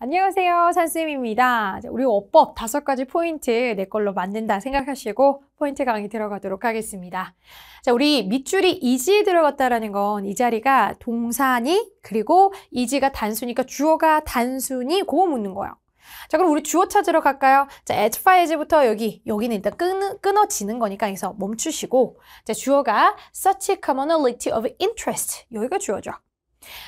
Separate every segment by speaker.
Speaker 1: 안녕하세요. 산쌤입니다. 우리 어법 다섯 가지 포인트 내 걸로 만든다 생각하시고 포인트 강의 들어가도록 하겠습니다. 자, 우리 밑줄이 이지 들어갔다라는 건 이 자리가 동사니 그리고 이지가 단수니까 주어가 단순히 고어 묻는 거예요. 자 그럼 우리 주어 찾으러 갈까요? 자 as far 부터 여기 여기는 일단 끊, 끊어지는 거니까 여기서 멈추시고 자 주어가 such a commonality of interest 여기가 주어죠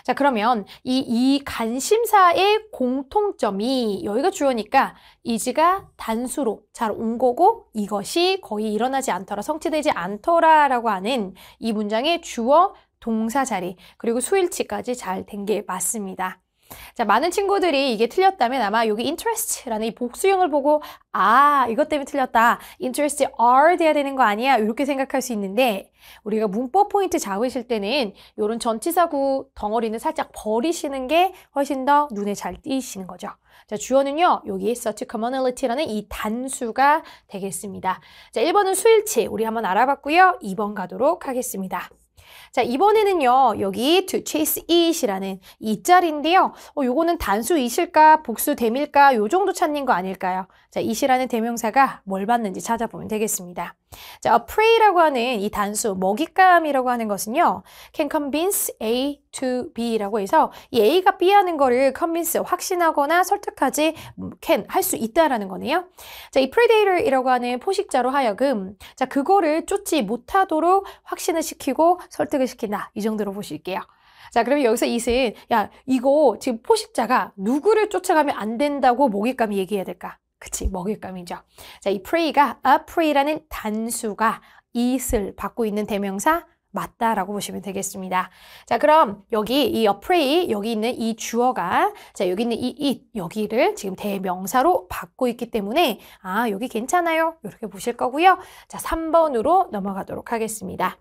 Speaker 1: 자 그러면 이, 이 관심사의 공통점이 여기가 주어니까 이지가 단수로 잘 온 거고 이것이 거의 일어나지 않더라 성취되지 않더라 라고 하는 이 문장의 주어 동사 자리 그리고 수일치까지 잘 된 게 맞습니다. 자, 많은 친구들이 이게 틀렸다면 아마 여기 interest라는 이 복수형을 보고 아, 이것 때문에 틀렸다. interest are 돼야 되는 거 아니야? 이렇게 생각할 수 있는데 우리가 문법 포인트 잡으실 때는 이런 전치사구 덩어리는 살짝 버리시는 게 훨씬 더 눈에 잘 띄시는 거죠. 자, 주어는요. 여기 such commonality라는 이 단수가 되겠습니다. 자, 1번은 수일치 우리 한번 알아봤고요. 2번 가도록 하겠습니다. 자, 이번에는요. 여기 to chase it이라는 이자리인데요. 어, 요거는 단수 이실까 복수 됨일까요 정도 찾는 거 아닐까요? 자, it이라는 대명사가 뭘 받는지 찾아보면 되겠습니다. 자, a prey라고 하는 이 단수, 먹잇감이라고 하는 것은요. can convince A to B라고 해서 이 A가 B 하는 거를 convince, 확신하거나 설득하지 can, 할 수 있다라는 거네요. 자, 이 predator이라고 하는 포식자로 하여금 자, 그거를 쫓지 못하도록 확신을 시키고 설득을 시킨다. 이 정도로 보실게요. 자, 그러면 여기서 이슬, 야, 이거 지금 포식자가 누구를 쫓아가면 안 된다고 먹잇감이 얘기해야 될까? 그치, 먹잇감이죠. 자, 이 prey가, a prey라는 단수가 이슬 받고 있는 대명사 맞다라고 보시면 되겠습니다. 자, 그럼 여기 이 a prey, 여기 있는 이 주어가, 자, 여기 있는 이 it, 여기를 지금 대명사로 받고 있기 때문에, 아, 여기 괜찮아요. 이렇게 보실 거고요. 자, 3번으로 넘어가도록 하겠습니다.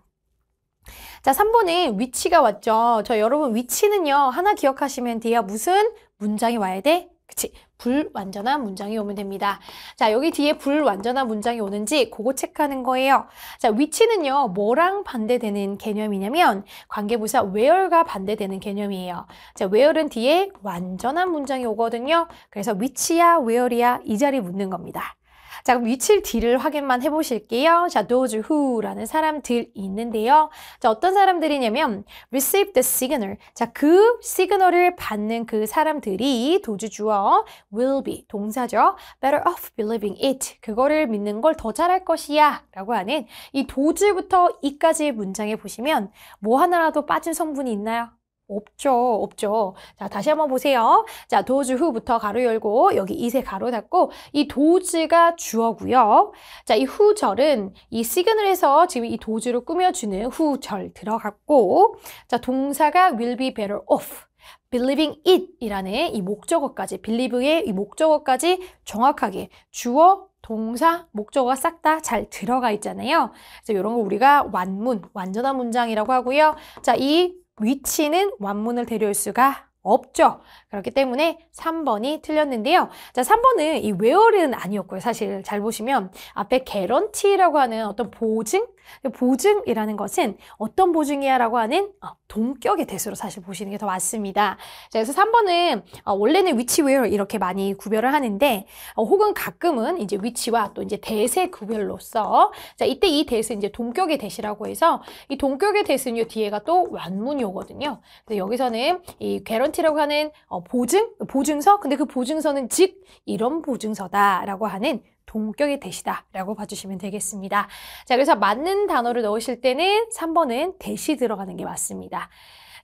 Speaker 1: 자, 3번에 위치가 왔죠. 저 여러분 위치는요, 하나 기억하시면 돼요. 무슨 문장이 와야 돼? 그치. 불완전한 문장이 오면 됩니다. 자, 여기 뒤에 불완전한 문장이 오는지 그거 체크하는 거예요. 자, 위치는요. 뭐랑 반대되는 개념이냐면 관계부사 where가 반대되는 개념이에요. 자, where은 뒤에 완전한 문장이 오거든요. 그래서 위치야 where이야 이 자리 묻는 겁니다. 자, 그럼 위치 뒤를 확인만 해보실게요. 자, 도즈 후라는 사람들 있는데요. 자, 어떤 사람들이냐면 receive the signal. 자, 그 시그널을 받는 그 사람들이 도즈 주어 will be 동사죠. better off believing it. 그거를 믿는 걸 더 잘할 것이야 라고 하는 이도즈부터 이까지 의 문장에 보시면 뭐 하나라도 빠진 성분이 있나요? 없죠. 없죠. 자, 다시 한번 보세요. 자, 도즈 후부터 가로 열고 여기 이세 가로 닫고 이 도즈가 주어고요. 자, 이 후절은 이 시그널에서 지금 이 도즈로 꾸며주는 후절 들어갔고 자, 동사가 will be better off. believing it 이라는 이 목적어까지 believe의 이 목적어까지 정확하게 주어 동사, 목적어가 싹 다 잘 들어가 있잖아요. 그래서 이런 거 우리가 완문, 완전한 문장이라고 하고요. 자, 이 위치는 완문을 데려올 수가 없죠. 그렇기 때문에 3번이 틀렸는데요. 자, 3번은 이 where은 아니었고요. 사실 잘 보시면 앞에 guarantee라고 하는 어떤 보증 보증이라는 것은 어떤 보증이야 라고 하는 어, 동격의 대수로 사실 보시는 게 더 맞습니다. 그래서 3번은 어, 원래는 위치 외로 이렇게 많이 구별을 하는데 어, 혹은 가끔은 이제 위치와 또 이제 대세 구별로서 자 이때 이 대세 이제 동격의 대시라고 해서 이 동격의 대수는 뒤에가 또 완문이거든요. 근데 여기서는 이 개런티라고 하는 보증 보증서 근데 그 보증서는 즉 이런 보증서다라고 하는 동격이 되시다라고 봐주시면 되겠습니다. 자, 그래서 맞는 단어를 넣으실 때는 3번은 대시 들어가는 게 맞습니다.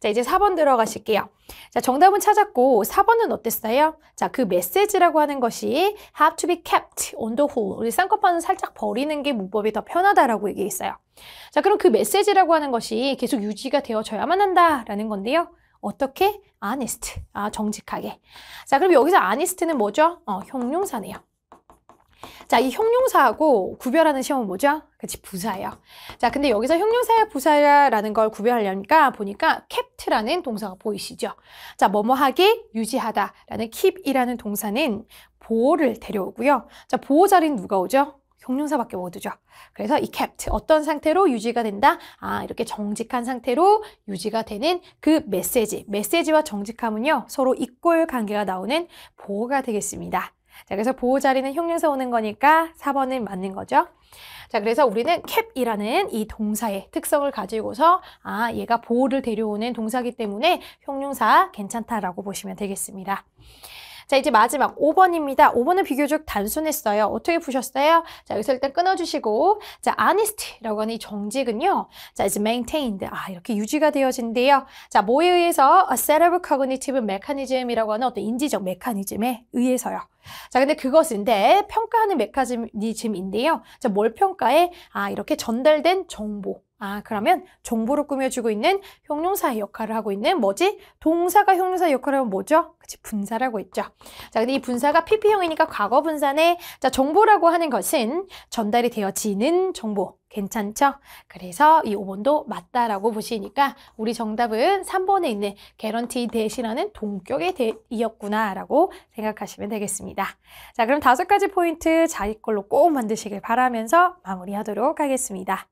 Speaker 1: 자, 이제 4번 들어가실게요. 자, 정답은 찾았고 4번은 어땠어요? 자, 그 메시지라고 하는 것이 have to be kept on the whole. 우리 쌍꺼풀은 살짝 버리는 게 문법이 더 편하다라고 얘기했어요. 자, 그럼 그 메시지라고 하는 것이 계속 유지가 되어져야만 한다라는 건데요. 어떻게? honest. 아, 정직하게. 자, 그럼 여기서 honest는 뭐죠? 어, 형용사네요. 자, 이 형용사하고 구별하는 시험은 뭐죠? 그치, 부사예요. 자, 근데 여기서 형용사야 부사야라는 걸 구별하려니까 보니까 kept라는 동사가 보이시죠? 자, 뭐뭐하게 유지하다라는 keep이라는 동사는 보호를 데려오고요. 자, 보호자리는 누가 오죠? 형용사밖에 못 오죠. 그래서 이 kept, 어떤 상태로 유지가 된다? 아, 이렇게 정직한 상태로 유지가 되는 그 메시지. 메시지와 정직함은요, 서로 이꼴 관계가 나오는 보호가 되겠습니다. 자, 그래서 보호 자리는 형용사 오는 거니까 4번은 맞는 거죠. 자, 그래서 우리는 캡이라는 이 동사의 특성을 가지고서 아, 얘가 보호를 데려오는 동사기 때문에 형용사 괜찮다라고 보시면 되겠습니다. 자, 이제 마지막 5번입니다. 5번은 비교적 단순했어요. 어떻게 푸셨어요? 자, 여기서 일단 끊어주시고 자, h o n e s t 라고 하는 이 정직은요. 자, 이제 maintained. 아, 이렇게 유지가 되어진대요. 자, 뭐에 의해서? A 아, set of cognitive mechanism이라고 하는 어떤 인지적 메커니즘에 의해서요. 자, 근데 그것인데 평가하는 메커니즘인데요. 자, 뭘 평가해? 아, 이렇게 전달된 정보. 아, 그러면 정보를 꾸며주고 있는 형용사의 역할을 하고 있는 뭐지? 동사가 형용사 역할을 하면 뭐죠? 그치, 분사라고 했죠. 자, 근데 이 분사가 PP형이니까 과거 분사네. 자, 정보라고 하는 것은 전달이 되어지는 정보. 괜찮죠? 그래서 이 5번도 맞다라고 보시니까 우리 정답은 3번에 있는 개런티 대신하는 동격에 대이었구나라고 생각하시면 되겠습니다. 자, 그럼 다섯 가지 포인트 자기 걸로 꼭 만드시길 바라면서 마무리하도록 하겠습니다.